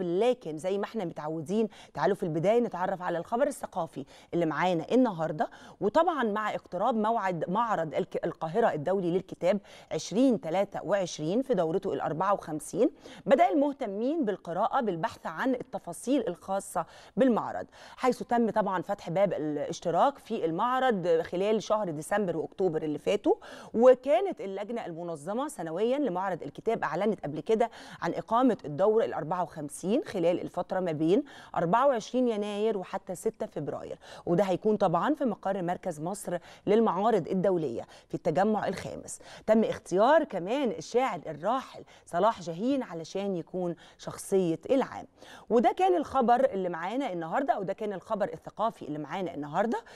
لكن زي ما احنا متعودين تعالوا في البدايه نتعرف على الخبر الثقافي اللي معانا النهارده وطبعا مع اقتراب موعد معرض القاهره الدولي للكتاب 2023 في دورته ال 54 بدا المهتمين بالقراءه بالبحث عن التفاصيل الخاصه بالمعرض حيث تم طبعا فتح باب الاشتراك في المعرض خلال شهر ديسمبر واكتوبر اللي فاتوا وكانت اللجنه المنظمه سنويا لمعرض الكتاب اعلنت قبل كده عن اقامه الدور ال 54 50 خلال الفترة ما بين 24 يناير وحتى 6 فبراير وده هيكون طبعا في مقر مركز مصر للمعارض الدولية في التجمع الخامس تم اختيار كمان الشاعر الراحل صلاح جاهين علشان يكون شخصية العام وده كان الخبر اللي معانا النهاردة أو ده كان الخبر الثقافي اللي معانا النهاردة